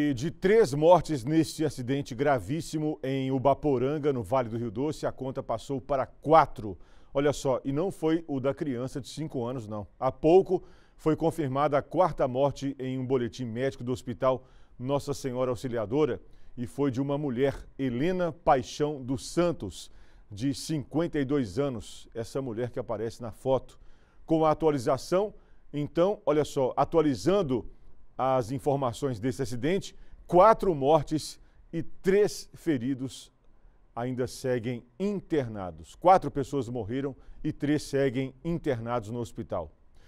E de três mortes neste acidente gravíssimo em Ubaporanga, no Vale do Rio Doce, a conta passou para quatro. Olha só, e não foi o da criança de cinco anos, não. Há pouco foi confirmada a quarta morte em um boletim médico do hospital Nossa Senhora Auxiliadora e foi de uma mulher, Helena Paixão dos Santos, de 52 anos. Essa mulher que aparece na foto. Com a atualização, então, olha só, atualizando as informações desse acidente, quatro mortes e três feridos ainda seguem internados. Quatro pessoas morreram e três seguem internados no hospital.